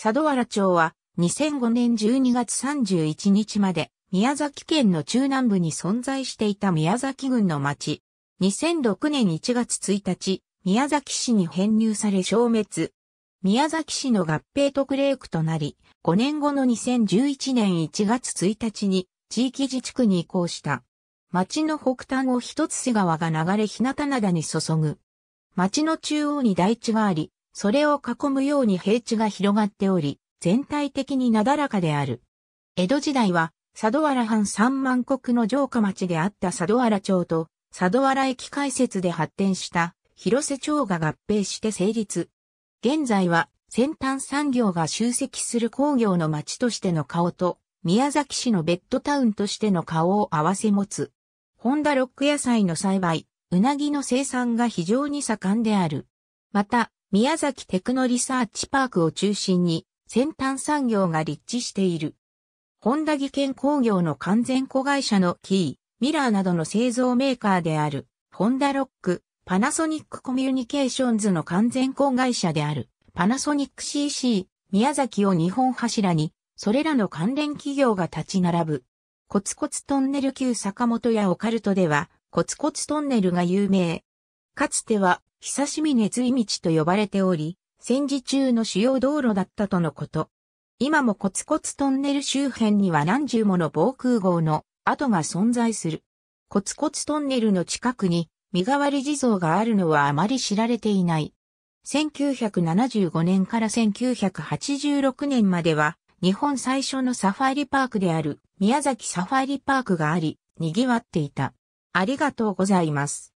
佐渡原町は2005年12月31日まで宮崎県の中南部に存在していた宮崎郡の町。2006年1月1日、宮崎市に編入され消滅。宮崎市の合併特例区となり、5年後の2011年1月1日に地域自治区に移行した。町の北端を一つ瀬川が流れ日向灘に注ぐ。町の中央に台地があり、それを囲むように平地が広がっており、全体的になだらかである。江戸時代は、佐渡原藩三万石の城下町であった佐渡原町と、佐渡原駅開設で発展した広瀬町が合併して成立。現在は先端産業が集積する工業の町としての顔と、宮崎市のベッドタウンとしての顔を合わせ持つ。ホンダロック野菜の栽培、うなぎの生産が非常に盛んである。また、宮崎テクノリサーチパークを中心に先端産業が立地している。ホンダ技研工業の完全子会社のキー、ミラーなどの製造メーカーである、ホンダロック、パナソニックコミュニケーションズの完全子会社である、パナソニック CC、宮崎を日本柱に、それらの関連企業が立ち並ぶ。コツコツトンネル級坂本やオカルトでは、コツコツトンネルが有名。かつては久しみ熱い道と呼ばれており、戦時中の主要道路だったとのこと。今もコツコツトンネル周辺には何十もの防空壕の跡が存在する。コツコツトンネルの近くに身代わり地蔵があるのはあまり知られていない。1975年から1986年までは日本最初のサファリパークである宮崎サファリパークがあり、賑わっていた。ありがとうございます。